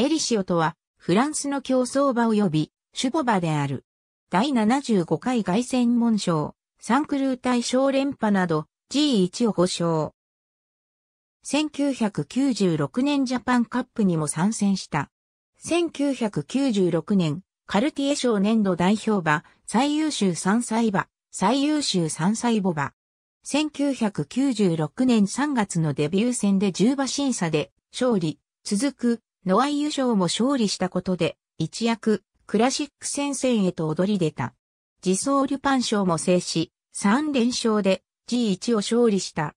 エリシオとは、フランスの競争馬及び、シュボ馬である。第75回外戦門賞、サンクルー大賞連覇など、G1 を保勝。1996年ジャパンカップにも参戦した。1996年、カルティエ賞年度代表馬、最優秀3歳馬、最優秀3歳母馬。1996年3月のデビュー戦で10馬審査で勝利、続くノアイユ賞も勝利したことで、一躍、クラシック戦線へと躍り出た。自走ルパン賞も制し、3連勝で G1 を勝利した。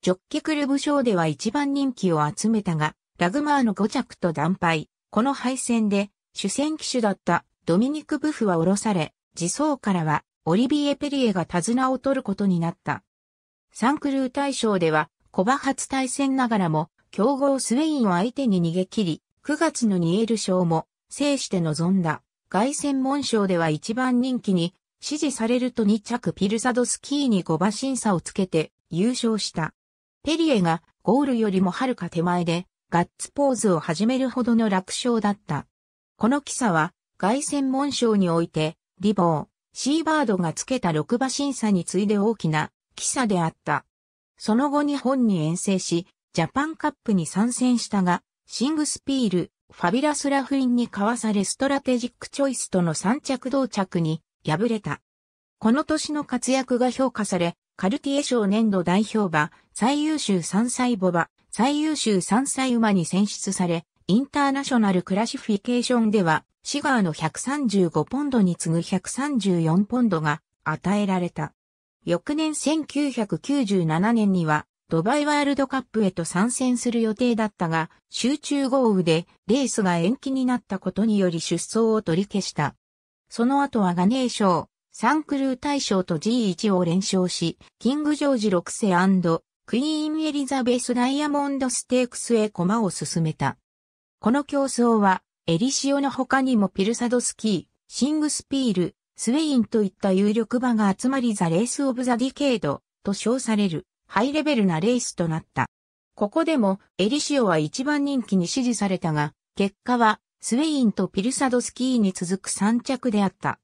ジョッキクルブ賞では一番人気を集めたが、ラグマーの5着と断敗。この敗戦で、主戦機種だったドミニク・ブフは降ろされ、自走からはオリビエ・ペリエが手綱を取ることになった。サンクルー大賞では、コバ初対戦ながらも、強豪スウェインを相手に逃げ切り、9月のニエル賞も制して臨んだ。外戦門賞では一番人気に支持されると2着ピルサドスキーに5馬審査をつけて優勝した。ペリエがゴールよりもはるか手前でガッツポーズを始めるほどの楽勝だった。この記者は外戦門賞においてリボー、シーバードがつけた6馬審査に次いで大きな記者であった。その後日本に遠征し、ジャパンカップに参戦したが、シングスピール、ファビラス・ラフィンに交わされストラテジックチョイスとの3着同着に敗れた。この年の活躍が評価され、カルティエ賞年度代表馬、最優秀3歳母馬、最優秀3歳馬に選出され、インターナショナルクラシフィケーションでは、シガーの135ポンドに次ぐ134ポンドが与えられた。翌年1997年には、ドバイワールドカップへと参戦する予定だったが、集中豪雨でレースが延期になったことにより出走を取り消した。その後はガネー賞、サンクルー大賞と G1 を連勝し、キングジョージ6世クイーンエリザベスダイヤモンドステークスへ駒を進めた。この競争は、エリシオの他にもピルサドスキー、シングスピール、スウェインといった有力馬が集まりザ・レース・オブ・ザ・ディケードと称される。ハイレベルなレースとなった。ここでもエリシオは一番人気に支持されたが、結果はスウェインとピルサドスキーに続く3着であった。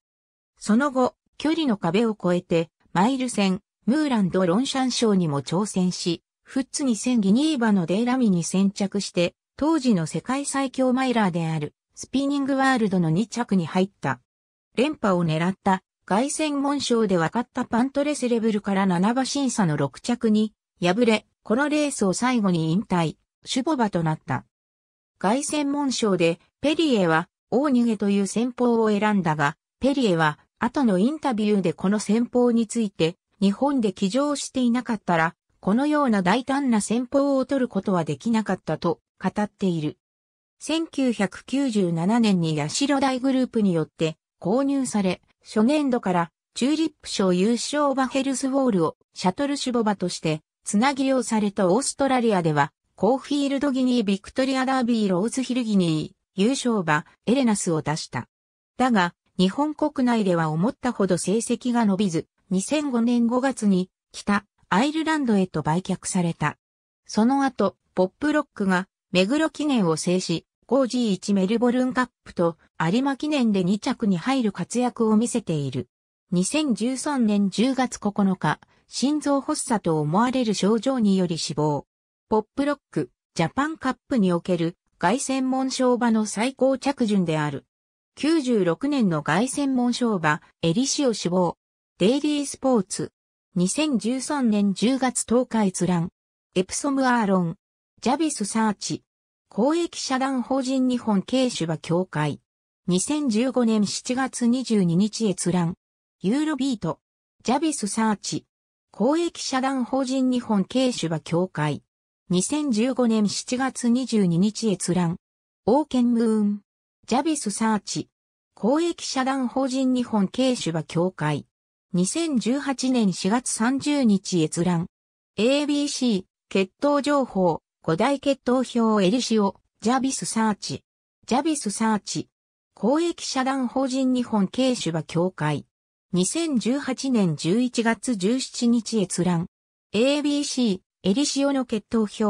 その後、距離の壁を越えて、マイル戦、ムーランド・ロンシャン賞にも挑戦し、フッツ2戦ギニーバのデイラミに先着して、当時の世界最強マイラーである、スピニングワールドの2着に入った。連覇を狙った外戦門賞で分かったパントレスレブルから七馬審査の6着に敗れ、このレースを最後に引退、シュボバとなった。外戦門賞でペリエは大逃げという戦法を選んだが、ペリエは後のインタビューでこの戦法について日本で騎乗していなかったら、このような大胆な戦法を取ることはできなかったと語っている。1997年に八代大グループによって購入され、初年度からチューリップ賞優勝馬ヘルスウォールをシャトルシュボバとしてつなぎうされたオーストラリアではコーフィールドギニービクトリアダービーローズヒルギニー優勝馬エレナスを出した。だが日本国内では思ったほど成績が伸びず2005年5月に北アイルランドへと売却された。その後ポップロックが目黒記念を制し 5G1 メルボルンカップと有馬記念で2着に入る活躍を見せている。2013年10月9日、心臓発作と思われる症状により死亡。ポップロック、ジャパンカップにおける外専門賞馬の最高着順である。96年の外専門賞馬、エリシオ死亡。デイリースポーツ。2013年10月10日閲覧。エプソムアーロン。ジャビスサーチ。公益社団法人日本主場協会。2015年7月22日閲覧。ユーロビート。ジャビスサーチ。公益社団法人日本主場協会。2015年7月22日閲覧。オーケンムーン。ジャビスサーチ。公益社団法人日本主場協会。2018年4月30日閲覧。ABC、血統情報。五大決闘表エリシオ、ジャビスサーチ。ジャビスサーチ。公益社団法人日本経芝協会。2018年11月17日閲覧。ABC、エリシオの決闘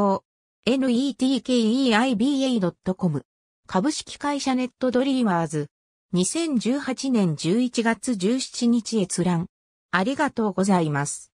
表。netkeiba.com。株式会社ネットドリーマーズ。2018年11月17日閲覧。ありがとうございます。